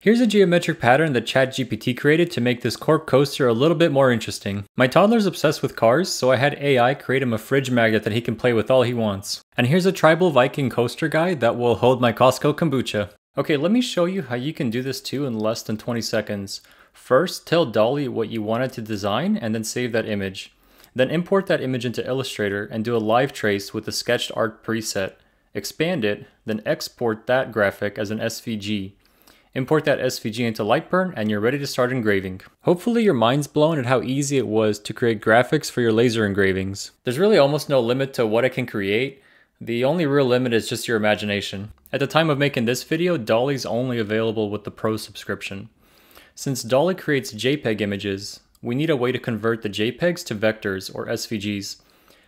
Here's a geometric pattern that ChatGPT created to make this cork coaster a little bit more interesting. My toddler's obsessed with cars, so I had AI create him a fridge magnet that he can play with all he wants. And here's a tribal viking coaster guy that will hold my Costco kombucha. Okay, let me show you how you can do this too in less than 20 seconds. First, tell Dolly what you wanted to design and then save that image. Then import that image into Illustrator and do a live trace with the sketched art preset. Expand it, then export that graphic as an SVG. Import that SVG into Lightburn and you're ready to start engraving. Hopefully your mind's blown at how easy it was to create graphics for your laser engravings. There's really almost no limit to what it can create. The only real limit is just your imagination. At the time of making this video, Dolly's only available with the Pro subscription. Since Dolly creates JPEG images, we need a way to convert the JPEGs to vectors or SVGs.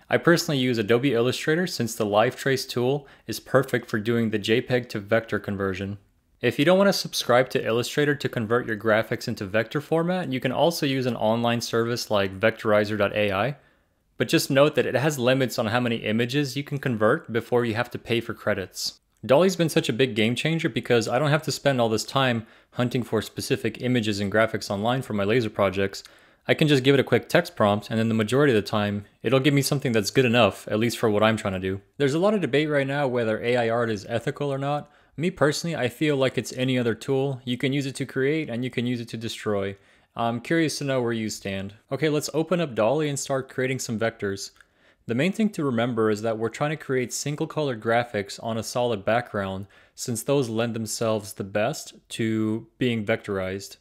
I personally use Adobe Illustrator since the Live Trace tool is perfect for doing the JPEG to vector conversion. If you don't want to subscribe to Illustrator to convert your graphics into vector format, you can also use an online service like vectorizer.ai, but just note that it has limits on how many images you can convert before you have to pay for credits. Dolly's been such a big game changer because I don't have to spend all this time hunting for specific images and graphics online for my laser projects. I can just give it a quick text prompt, and then the majority of the time, it'll give me something that's good enough, at least for what I'm trying to do. There's a lot of debate right now whether AI art is ethical or not, me personally, I feel like it's any other tool. You can use it to create and you can use it to destroy. I'm curious to know where you stand. Okay, let's open up Dolly and start creating some vectors. The main thing to remember is that we're trying to create single color graphics on a solid background since those lend themselves the best to being vectorized.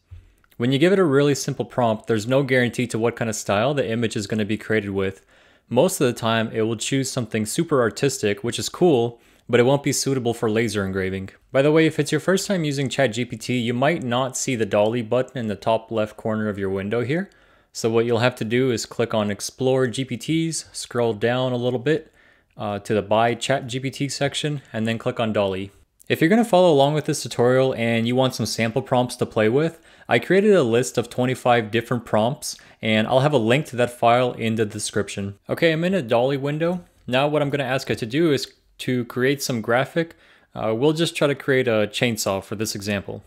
When you give it a really simple prompt, there's no guarantee to what kind of style the image is going to be created with. Most of the time, it will choose something super artistic, which is cool, but it won't be suitable for laser engraving. By the way, if it's your first time using ChatGPT, you might not see the dolly button in the top left corner of your window here. So what you'll have to do is click on Explore GPTs, scroll down a little bit uh, to the Buy ChatGPT section, and then click on Dolly. If you're going to follow along with this tutorial and you want some sample prompts to play with, I created a list of 25 different prompts and I'll have a link to that file in the description. Okay, I'm in a Dolly window. Now what I'm going to ask it to do is to create some graphic, uh, we'll just try to create a chainsaw for this example.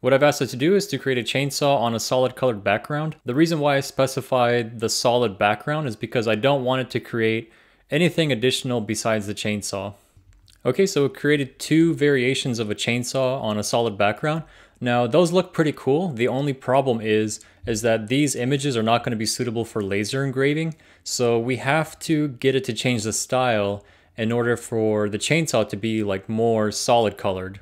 What I've asked it to do is to create a chainsaw on a solid colored background. The reason why I specified the solid background is because I don't want it to create anything additional besides the chainsaw. Okay, so it created two variations of a chainsaw on a solid background. Now those look pretty cool. The only problem is, is that these images are not gonna be suitable for laser engraving. So we have to get it to change the style in order for the chainsaw to be like more solid colored.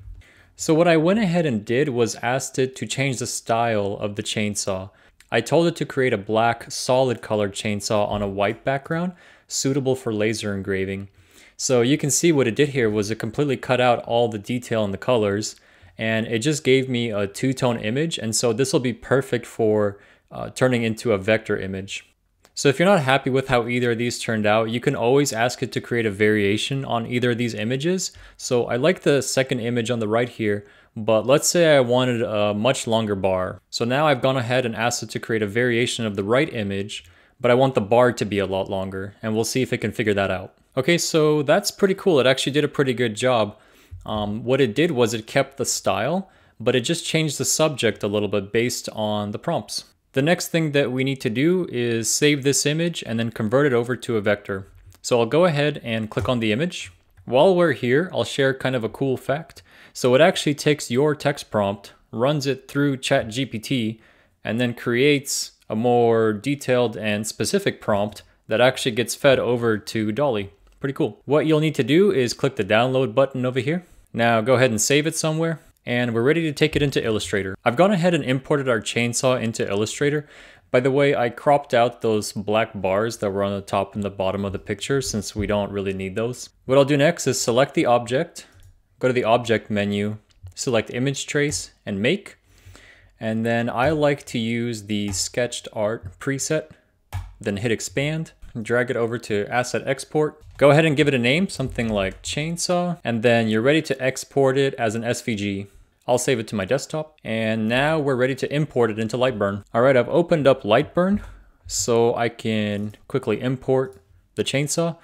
So what I went ahead and did was asked it to change the style of the chainsaw. I told it to create a black solid colored chainsaw on a white background suitable for laser engraving. So you can see what it did here was it completely cut out all the detail and the colors and it just gave me a two-tone image and so this will be perfect for uh, turning into a vector image. So if you're not happy with how either of these turned out, you can always ask it to create a variation on either of these images. So I like the second image on the right here, but let's say I wanted a much longer bar. So now I've gone ahead and asked it to create a variation of the right image, but I want the bar to be a lot longer, and we'll see if it can figure that out. Okay, so that's pretty cool. It actually did a pretty good job. Um, what it did was it kept the style, but it just changed the subject a little bit based on the prompts. The next thing that we need to do is save this image and then convert it over to a vector. So I'll go ahead and click on the image. While we're here, I'll share kind of a cool fact. So it actually takes your text prompt, runs it through ChatGPT, and then creates a more detailed and specific prompt that actually gets fed over to Dolly. Pretty cool. What you'll need to do is click the download button over here. Now go ahead and save it somewhere and we're ready to take it into Illustrator. I've gone ahead and imported our chainsaw into Illustrator. By the way, I cropped out those black bars that were on the top and the bottom of the picture since we don't really need those. What I'll do next is select the object, go to the object menu, select image trace and make. And then I like to use the sketched art preset, then hit expand drag it over to asset export. Go ahead and give it a name, something like chainsaw, and then you're ready to export it as an SVG. I'll save it to my desktop. And now we're ready to import it into Lightburn. All right, I've opened up Lightburn so I can quickly import the chainsaw.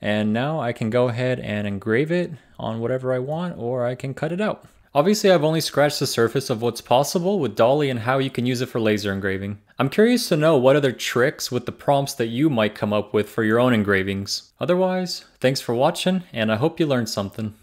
And now I can go ahead and engrave it on whatever I want or I can cut it out. Obviously I've only scratched the surface of what's possible with Dolly and how you can use it for laser engraving. I'm curious to know what other tricks with the prompts that you might come up with for your own engravings. Otherwise, thanks for watching and I hope you learned something.